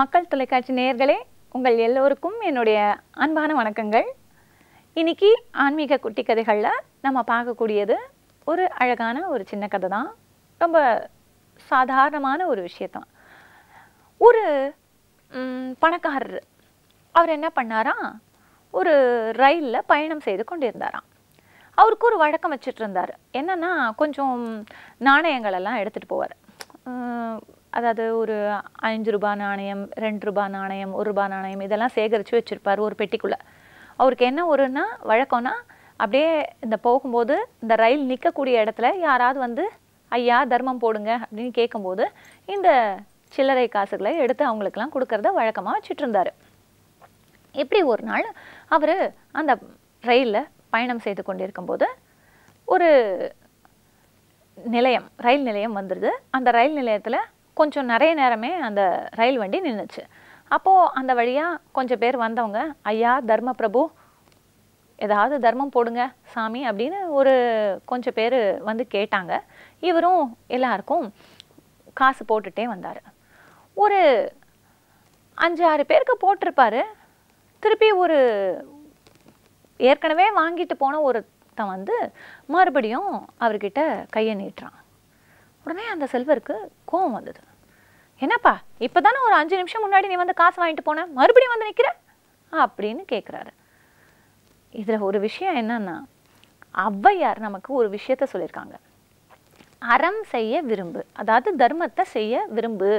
மக்கள் தொலைக்காட்சி நேயர்களே உங்கள் எல்லோருக்கும் என்னுடைய அன்பான வணக்கங்கள் இன்னைக்கு ஆன்மீக குட்டி கதைகளில் நம்ம பார்க்கக்கூடியது ஒரு அழகான ஒரு சின்ன கதை தான் ரொம்ப சாதாரணமான ஒரு விஷயத்தான் ஒரு பணக்காரர் அவர் என்ன பண்ணாரா ஒரு ரயிலில் பயணம் செய்து கொண்டிருந்தாராம் அவருக்கு ஒரு வழக்கம் வச்சுட்டு இருந்தார் என்னென்னா கொஞ்சம் நாணயங்களெல்லாம் எடுத்துகிட்டு போவார் அதாவது ஒரு அஞ்சு ரூபா நாணயம் ரெண்டு ரூபா நாணயம் ஒரு ரூபா நாணயம் இதெல்லாம் சேகரித்து வச்சுருப்பார் ஒரு பெட்டிக்குள்ளே அவருக்கு என்ன ஒருன்னா வழக்கம்னா அப்படியே இந்த போகும்போது இந்த ரயில் நிற்கக்கூடிய இடத்துல யாராவது வந்து ஐயா தர்மம் போடுங்க அப்படின்னு கேட்கும்போது இந்த சில்லறை காசுகளை எடுத்து அவங்களுக்கெல்லாம் கொடுக்கறத வழக்கமாக வச்சுட்ருந்தார் இப்படி ஒரு நாள் அவர் அந்த ரயிலில் பயணம் செய்து கொண்டிருக்கும்போது ஒரு நிலையம் ரயில் நிலையம் வந்துடுது அந்த ரயில் நிலையத்தில் கொஞ்சம் நிறைய நேரமே அந்த ரயில் வண்டி நின்றுச்சு அப்போது அந்த வழியாக கொஞ்சம் பேர் வந்தவங்க ஐயா தர்ம பிரபு ஏதாவது தர்மம் போடுங்க சாமி அப்படின்னு ஒரு கொஞ்சம் பேர் வந்து கேட்டாங்க இவரும் எல்லாருக்கும் காசு போட்டுகிட்டே வந்தார் ஒரு அஞ்சு ஆறு பேருக்கு போட்டிருப்பார் திருப்பி ஒரு ஏற்கனவே வாங்கிட்டு போன ஒருத்தன் வந்து மறுபடியும் அவர்கிட்ட கையை நீட்டுறான் உடனே அந்த செல்வருக்கு கோவம் வந்தது என்னப்பா இப்போ தானே ஒரு அஞ்சு நிமிஷம் முன்னாடி நீ வந்து காசு வாங்கிட்டு போன மறுபடியும் வந்து நிற்கிற அப்படின்னு கேட்குறாரு இதில் ஒரு விஷயம் என்னன்னா ஔவையார் நமக்கு ஒரு விஷயத்த சொல்லியிருக்காங்க அறம் செய்ய விரும்பு அதாவது தர்மத்தை செய்ய விரும்பு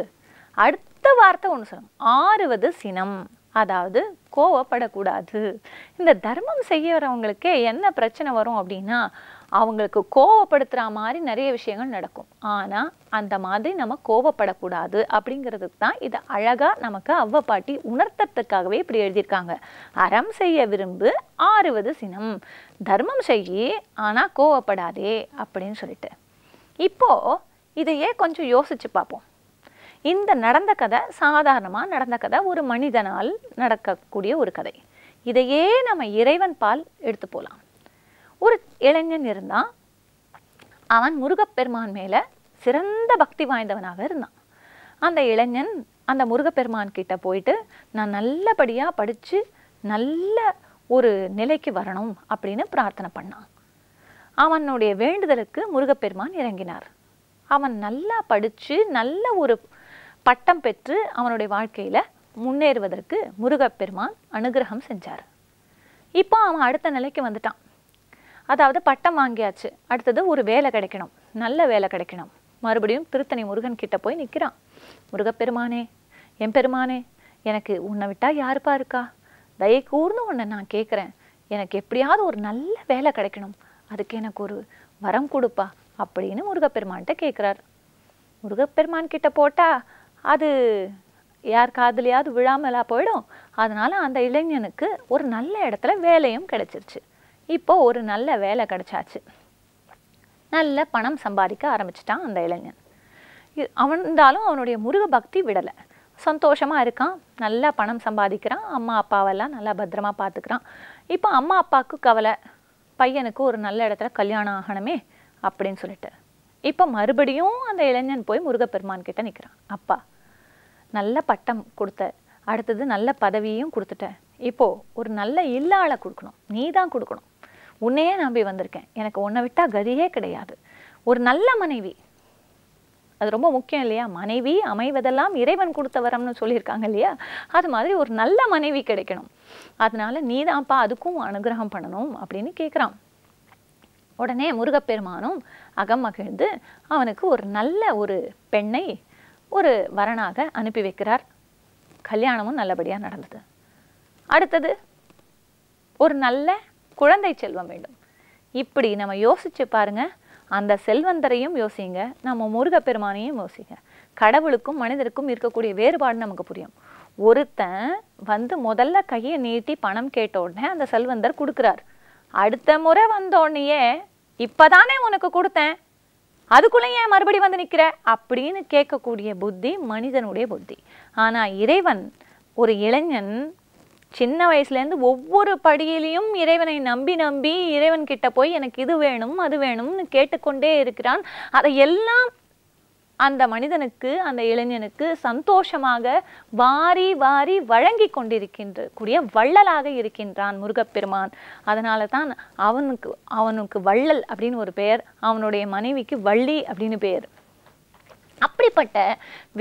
அடுத்த வார்த்தை ஒன்று சொல்லுங்க ஆறுவது சினம் அதாவது கோவப்படக்கூடாது இந்த தர்மம் செய்யறவங்களுக்கே என்ன பிரச்சனை வரும் அப்படின்னா அவங்களுக்கு கோவப்படுத்துகிற மாதிரி நிறைய விஷயங்கள் நடக்கும் ஆனால் அந்த மாதிரி நம்ம கோவப்படக்கூடாது அப்படிங்கிறதுக்கு தான் இதை அழகாக நமக்கு அவ்வப்பாட்டி உணர்த்தத்துக்காகவே இப்படி எழுதியிருக்காங்க அறம் செய்ய விரும்பு ஆறுவது சினம் தர்மம் செய்யி ஆனால் கோவப்படாதே அப்படின்னு சொல்லிட்டு இப்போது இதையே கொஞ்சம் யோசித்து பார்ப்போம் இந்த நடந்த கதை சாதாரணமாக நடந்த கதை ஒரு மனிதனால் நடக்கக்கூடிய ஒரு கதை இதையே நம்ம இறைவன் பால் எடுத்து போகலாம் ஒரு இளைஞன் இருந்தான் அவன் முருகப்பெருமான் மேலே சிறந்த பக்தி வாய்ந்தவனாக இருந்தான் அந்த இளைஞன் அந்த முருகப்பெருமான் கிட்ட போயிட்டு நான் நல்லபடியாக படித்து நல்ல ஒரு நிலைக்கு வரணும் அப்படின்னு பிரார்த்தனை பண்ணான் அவனுடைய வேண்டுதலுக்கு முருகப்பெருமான் இறங்கினார் அவன் நல்லா படித்து நல்ல ஒரு பட்டம் பெற்று அவனுடைய வாழ்க்கையில் முன்னேறுவதற்கு முருகப்பெருமான் அனுகிரகம் செஞ்சார் இப்போ அவன் அடுத்த நிலைக்கு வந்துட்டான் அதாவது பட்டம் வாங்கியாச்சு அடுத்தது ஒரு வேலை கிடைக்கணும் நல்ல வேலை கிடைக்கணும் மறுபடியும் திருத்தணி முருகன் கிட்ட போய் நிற்கிறான் முருகப்பெருமானே என் பெருமானே எனக்கு உன்னை விட்டால் யாருப்பா இருக்கா தயை கூர்ந்து உன்னை நான் கேட்குறேன் எனக்கு எப்படியாவது ஒரு நல்ல வேலை கிடைக்கணும் அதுக்கு எனக்கு ஒரு வரம் கொடுப்பா அப்படின்னு முருகப்பெருமான்கிட்ட கேட்குறார் முருகப்பெருமான் கிட்ட போட்டால் அது யார் காதலியாவது விழாமலா போயிடும் அதனால் அந்த இளைஞனுக்கு ஒரு நல்ல இடத்துல வேலையும் கிடைச்சிருச்சு இப்போது ஒரு நல்ல வேலை கிடச்சாச்சு நல்ல பணம் சம்பாதிக்க ஆரம்பிச்சிட்டான் அந்த இளைஞன் அவன் இருந்தாலும் அவனுடைய முருக பக்தி விடலை சந்தோஷமாக இருக்கான் நல்லா பணம் சம்பாதிக்கிறான் அம்மா அப்பாவெல்லாம் நல்லா பத்திரமா பார்த்துக்கிறான் இப்போ அம்மா அப்பாவுக்கு கவலை பையனுக்கு ஒரு நல்ல இடத்துல கல்யாணம் ஆகணுமே அப்படின்னு சொல்லிட்டு இப்போ மறுபடியும் அந்த இளைஞன் போய் முருகப்பெருமான் கிட்ட நிற்கிறான் அப்பா நல்ல பட்டம் கொடுத்த அடுத்தது நல்ல பதவியும் கொடுத்துட்ட இப்போது ஒரு நல்ல இல்லாளை கொடுக்கணும் நீ தான் கொடுக்கணும் உன்னையே நம்பி வந்திருக்கேன் எனக்கு உன்னை விட்டால் கதியே கிடையாது ஒரு நல்ல மனைவி அது ரொம்ப முக்கியம் இல்லையா மனைவி அமைவதெல்லாம் இறைவன் கொடுத்த வரம்னு சொல்லியிருக்காங்க இல்லையா அது மாதிரி ஒரு நல்ல மனைவி கிடைக்கணும் அதனால நீ தான்ப்பா அதுக்கும் அனுகிரகம் பண்ணணும் அப்படின்னு கேட்குறான் உடனே முருகப்பெருமானும் அகம் மகிழ்ந்து அவனுக்கு ஒரு நல்ல ஒரு பெண்ணை ஒரு வரனாக அனுப்பி வைக்கிறார் கல்யாணமும் நல்லபடியாக நடந்தது அடுத்தது ஒரு நல்ல குழந்தை செல்வம் வேண்டும் இப்படி நம்ம யோசிச்சு பாருங்க அந்த செல்வந்தரையும் யோசிங்க நம்ம முருகப்பெருமானையும் யோசிங்க கடவுளுக்கும் மனிதருக்கும் இருக்கக்கூடிய வேறுபாடு நமக்கு புரியும் ஒருத்தன் வந்து முதல்ல கையை நீட்டி பணம் கேட்ட உடனே அந்த செல்வந்தர் கொடுக்குறார் அடுத்த முறை வந்தோடனேயே இப்போதானே உனக்கு கொடுத்தேன் அதுக்குள்ளே ஏன் மறுபடி வந்து நிற்கிற அப்படின்னு கேட்கக்கூடிய புத்தி மனிதனுடைய புத்தி ஆனால் இறைவன் ஒரு இளைஞன் சின்ன வயசுலேருந்து ஒவ்வொரு படியிலையும் இறைவனை நம்பி நம்பி இறைவன் கிட்ட போய் எனக்கு இது வேணும் அது வேணும்னு கேட்டுக்கொண்டே இருக்கிறான் அதை எல்லாம் அந்த மனிதனுக்கு அந்த இளைஞனுக்கு சந்தோஷமாக வாரி வாரி வழங்கி கொண்டிருக்கின்ற கூடிய வள்ளலாக இருக்கின்றான் முருகப்பெருமான் அதனால தான் அவனுக்கு அவனுக்கு வள்ளல் அப்படின்னு ஒரு பெயர் அவனுடைய மனைவிக்கு வள்ளி அப்படின்னு பெயர் அப்படிப்பட்ட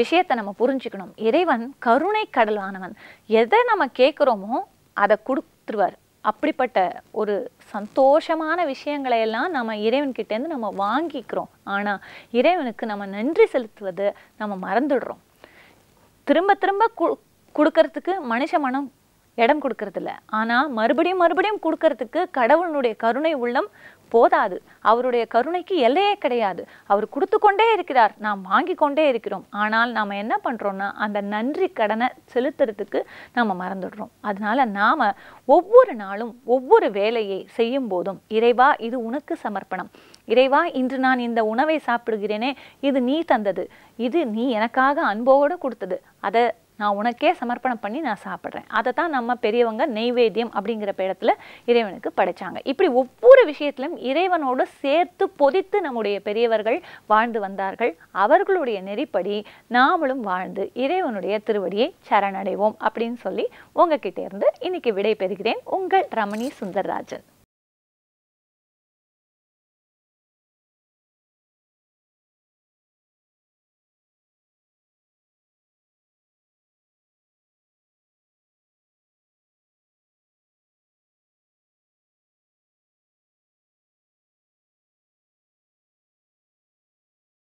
விஷயத்தை நம்ம புரிஞ்சுக்கணும் இறைவன் கருணை கடலானவன் எதை நம்ம கேட்குறோமோ அதை கொடுத்துருவார் அப்படிப்பட்ட ஒரு சந்தோஷமான விஷயங்களை எல்லாம் நம்ம இறைவன்கிட்டேருந்து நம்ம வாங்கிக்கிறோம் ஆனால் இறைவனுக்கு நம்ம நன்றி செலுத்துவது நம்ம மறந்துடுறோம் திரும்ப திரும்ப கொடுக்கறதுக்கு மனுஷ மனம் இடம் கொடுக்கறதில்ல ஆனால் மறுபடியும் மறுபடியும் கொடுக்கறதுக்கு கடவுளுடைய கருணை உள்ளம் போதாது அவருடைய கருணைக்கு எல்லையே கிடையாது அவர் கொடுத்து கொண்டே இருக்கிறார் நாம் வாங்கி கொண்டே இருக்கிறோம் ஆனால் நாம் என்ன பண்ணுறோன்னா அந்த நன்றி கடனை செலுத்துறதுக்கு நாம் மறந்துடுறோம் அதனால் நாம் ஒவ்வொரு நாளும் ஒவ்வொரு வேலையை செய்யும் போதும் இறைவா இது உனக்கு சமர்ப்பணம் இறைவா இன்று நான் இந்த உணவை சாப்பிடுகிறேனே இது நீ தந்தது இது நீ எனக்காக அன்போடு கொடுத்தது அதை நான் உனக்கே சமர்ப்பணம் பண்ணி நான் சாப்பிட்றேன் அதை தான் நம்ம பெரியவங்க நெய்வேத்தியம் அப்படிங்கிற பேடத்தில் இறைவனுக்கு படைத்தாங்க இப்படி ஒவ்வொரு விஷயத்திலும் இறைவனோடு சேர்த்து பொதித்து நம்முடைய பெரியவர்கள் வாழ்ந்து வந்தார்கள் அவர்களுடைய நெறிப்படி நாமளும் வாழ்ந்து இறைவனுடைய திருவடியை சரணடைவோம் அப்படின்னு சொல்லி உங்ககிட்ட இருந்து இன்னைக்கு விடை பெறுகிறேன் உங்கள் ரமணி சுந்தர்ராஜன்